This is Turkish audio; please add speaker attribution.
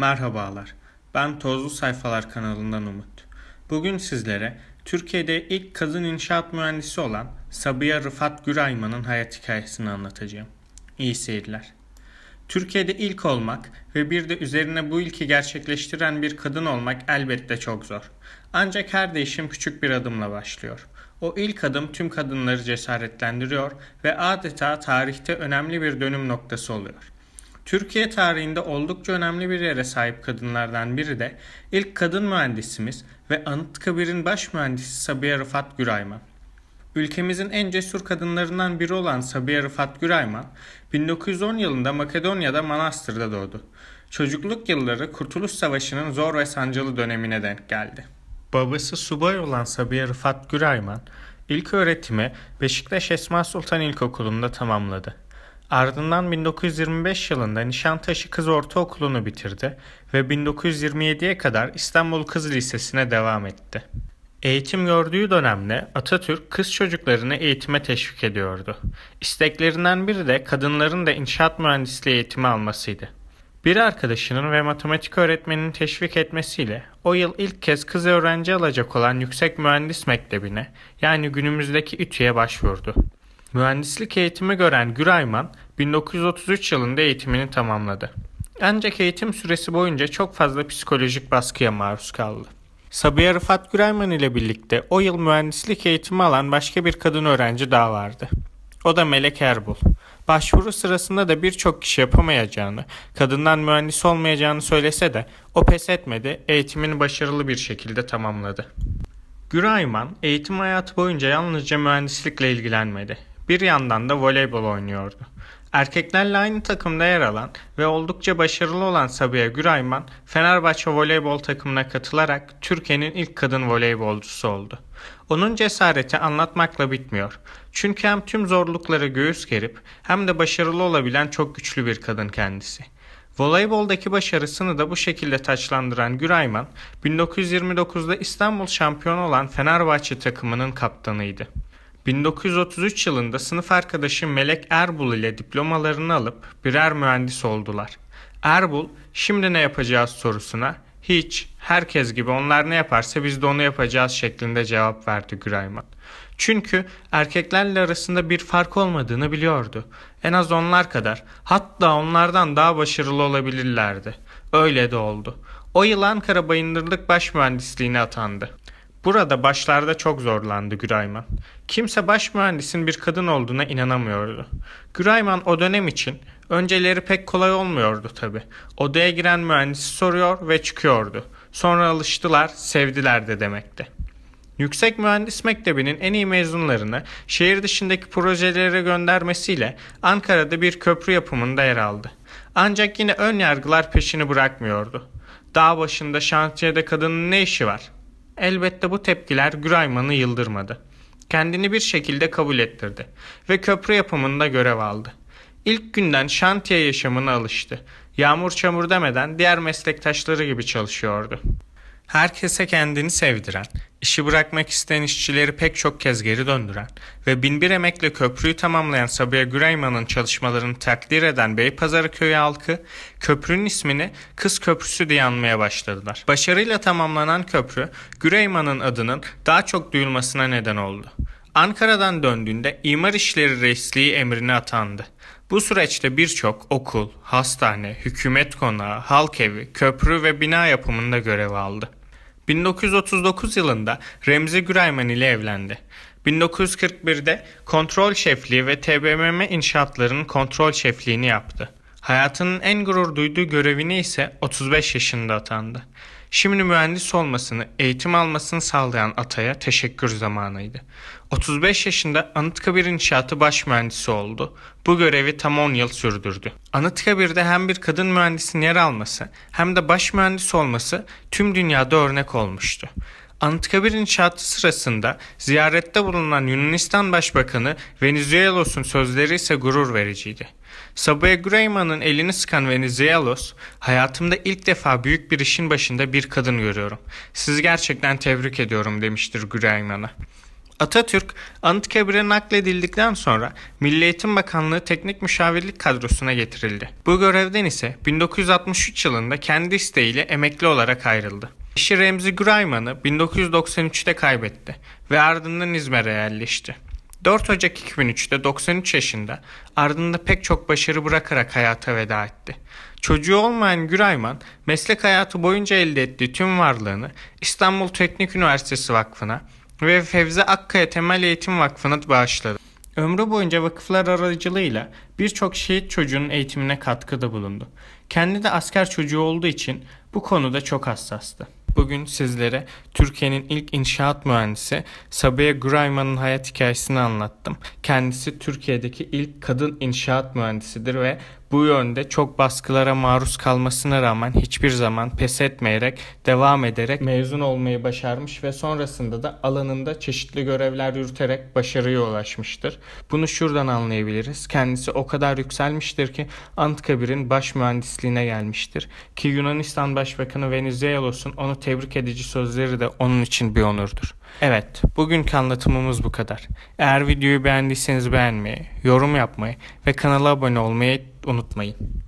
Speaker 1: Merhabalar, ben Tozlu Sayfalar kanalından Umut. Bugün sizlere Türkiye'de ilk kadın inşaat mühendisi olan Sabiha Rıfat Gürayman'ın hayat hikayesini anlatacağım. İyi seyirler. Türkiye'de ilk olmak ve bir de üzerine bu ilki gerçekleştiren bir kadın olmak elbette çok zor. Ancak her değişim küçük bir adımla başlıyor. O ilk adım tüm kadınları cesaretlendiriyor ve adeta tarihte önemli bir dönüm noktası oluyor. Türkiye tarihinde oldukça önemli bir yere sahip kadınlardan biri de ilk kadın mühendisimiz ve Anıtkabir'in baş mühendisi Sabiha Rıfat Gürayman. Ülkemizin en cesur kadınlarından biri olan Sabiha Rıfat Gürayman, 1910 yılında Makedonya'da Manastır'da doğdu. Çocukluk yılları Kurtuluş Savaşı'nın zor ve sancılı dönemine denk geldi. Babası subay olan Sabiha Rıfat Gürayman, ilk öğretimi Beşiktaş Esma Sultan İlkokulu'nda tamamladı. Ardından 1925 yılında Nişantaşı Kız Ortaokulu'nu bitirdi ve 1927'ye kadar İstanbul Kız Lisesi'ne devam etti. Eğitim gördüğü dönemde Atatürk kız çocuklarını eğitime teşvik ediyordu. İsteklerinden biri de kadınların da inşaat mühendisliği eğitimi almasıydı. Bir arkadaşının ve matematik öğretmeninin teşvik etmesiyle o yıl ilk kez kız öğrenci alacak olan Yüksek Mühendis Mektebi'ne yani günümüzdeki ÜTÜ'ye başvurdu. Mühendislik eğitimi gören Gürayman 1933 yılında eğitimini tamamladı. Ancak eğitim süresi boyunca çok fazla psikolojik baskıya maruz kaldı. Sabiha Rıfat Gürayman ile birlikte o yıl mühendislik eğitimi alan başka bir kadın öğrenci daha vardı. O da Melek Erbul. Başvuru sırasında da birçok kişi yapamayacağını, kadından mühendis olmayacağını söylese de o pes etmedi, eğitimini başarılı bir şekilde tamamladı. Gürayman eğitim hayatı boyunca yalnızca mühendislikle ilgilenmedi. Bir yandan da voleybol oynuyordu. Erkeklerle aynı takımda yer alan ve oldukça başarılı olan Sabiha Gürayman, Fenerbahçe voleybol takımına katılarak Türkiye'nin ilk kadın voleybolcusu oldu. Onun cesareti anlatmakla bitmiyor. Çünkü hem tüm zorlukları göğüs gerip hem de başarılı olabilen çok güçlü bir kadın kendisi. Voleyboldaki başarısını da bu şekilde taçlandıran Gürayman, 1929'da İstanbul şampiyonu olan Fenerbahçe takımının kaptanıydı. 1933 yılında sınıf arkadaşı Melek Erbul ile diplomalarını alıp birer mühendis oldular. Erbul şimdi ne yapacağız sorusuna hiç, herkes gibi onlar ne yaparsa biz de onu yapacağız şeklinde cevap verdi Gürayman. Çünkü erkeklerle arasında bir fark olmadığını biliyordu. En az onlar kadar, hatta onlardan daha başarılı olabilirlerdi. Öyle de oldu. O yıl Ankara Bayındırlık Baş Mühendisliği'ne atandı. Burada başlarda çok zorlandı Gürayman. Kimse baş mühendisin bir kadın olduğuna inanamıyordu. Gürayman o dönem için önceleri pek kolay olmuyordu tabi. Odaya giren mühendisi soruyor ve çıkıyordu. Sonra alıştılar, sevdiler de demekti. Yüksek Mühendis Mektebi'nin en iyi mezunlarını şehir dışındaki projelere göndermesiyle Ankara'da bir köprü yapımında yer aldı. Ancak yine ön yargılar peşini bırakmıyordu. Dağ başında şantiyede kadının ne işi var? Elbette bu tepkiler Grayman'ı yıldırmadı. Kendini bir şekilde kabul ettirdi ve köprü yapımında görev aldı. İlk günden şantiye yaşamına alıştı. Yağmur çamur demeden diğer meslektaşları gibi çalışıyordu herkese kendini sevdiren, işi bırakmak isteyen işçileri pek çok kez geri döndüren ve binbir emekle köprüyü tamamlayan Sabiha Güreyman'ın çalışmalarını takdir eden Beypazarı köyü halkı köprünün ismini Kız Köprüsü diye anmaya başladılar. Başarıyla tamamlanan köprü Güreyman'ın adının daha çok duyulmasına neden oldu. Ankara'dan döndüğünde imar işleri reisliği emrine atandı. Bu süreçte birçok okul, hastane, hükümet konağı, halk evi, köprü ve bina yapımında görev aldı. 1939 yılında Remzi Gürayman ile evlendi. 1941'de kontrol şefliği ve TBMM inşaatlarının kontrol şefliğini yaptı. Hayatının en gurur duyduğu görevine ise 35 yaşında atandı. Şimdi mühendis olmasını, eğitim almasını sağlayan Atay'a teşekkür zamanıydı. 35 yaşında Anıtkabir İnşaatı baş mühendisi oldu. Bu görevi tam 10 yıl sürdürdü. Anıtkabir'de hem bir kadın mühendisin yer alması hem de baş mühendis olması tüm dünyada örnek olmuştu. Anıtkabir inşaatı sırasında ziyarette bulunan Yunanistan Başbakanı Venizelos sözleri ise gurur vericiydi. Sabiha Greyman'ın elini sıkan Venizelos, hayatımda ilk defa büyük bir işin başında bir kadın görüyorum. Sizi gerçekten tebrik ediyorum demiştir Greyman'a. Atatürk Anıtkabir'e nakledildikten sonra Milli Eğitim Bakanlığı Teknik Müşavirlik kadrosuna getirildi. Bu görevden ise 1963 yılında kendi isteğiyle emekli olarak ayrıldı. Eşi Remzi Gürayman'ı 1993'te kaybetti ve ardından İzmir'e yerleşti. 4 Ocak 2003'te 93 yaşında ardında pek çok başarı bırakarak hayata veda etti. Çocuğu olmayan Gürayman meslek hayatı boyunca elde ettiği tüm varlığını İstanbul Teknik Üniversitesi Vakfı'na ve Fevzi Akkaya Temel Eğitim Vakfı'na bağışladı. Ömrü boyunca vakıflar aracılığıyla birçok şehit çocuğunun eğitimine katkıda bulundu. Kendi de asker çocuğu olduğu için bu konuda çok hassastı bugün sizlere Türkiye'nin ilk inşaat mühendisi Sabiha Gürayman'ın hayat hikayesini anlattım. Kendisi Türkiye'deki ilk kadın inşaat mühendisidir ve bu yönde çok baskılara maruz kalmasına rağmen hiçbir zaman pes etmeyerek, devam ederek mezun olmayı başarmış ve sonrasında da alanında çeşitli görevler yürüterek başarıya ulaşmıştır. Bunu şuradan anlayabiliriz. Kendisi o kadar yükselmiştir ki Antikabir'in baş mühendisliğine gelmiştir. Ki Yunanistan Başbakanı Venizelos'un onu tebrik edici sözleri de onun için bir onurdur. Evet, bugünkü anlatımımız bu kadar. Eğer videoyu beğendiyseniz beğenmeyi, yorum yapmayı ve kanala abone olmayı unutmayın.